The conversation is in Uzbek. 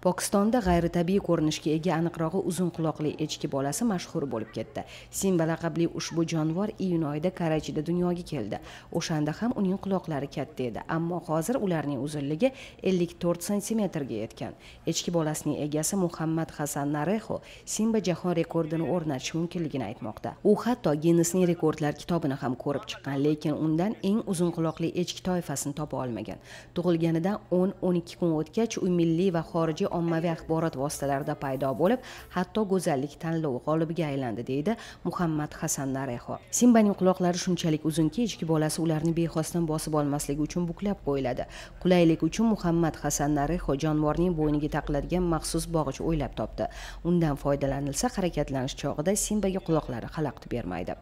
pokistonda g'ayritabiiy ko'rinishga ega aniqrog'i uzun quloqli echki bolasi mashhur bo'lib ketdi simba laqabli ushbu jonivor iyun oyida karachida dunyoga keldi o'shanda ham uning quloqlari katta edi ammo hozir ularning uzunligi 54 santimetrga yetgan echki bolasining egasi muhammad hasan narexo simba jahon rekordini o'rnatish mumkinligini aytmoqda u hatto ginnesning rekordlar kitobini ham ko'rib chiqqan lekin undan eng uzun quloqli echki toifasini topa olmagan tug'ilganidan 10-12 kun o'tgach u milliy va xorijiy ommaviy axborot vositalarida paydo bo'lib hatto go'zallik tanlovi g'olibiga aylandi deydi muhammad hasan narexo simbaning quloqlari shunchalik uzunki ichki bolasi ularni bexosdan bosib olmasligi uchun buklab qo'yiladi qulaylik uchun muhammad hasan narexo jonivorning bo'yniga taqiladigan maxsus bog'ich o'ylab topdi undan foydalanilsa harakatlanish chog'ida simbaga quloqlari xalaqit bermaydi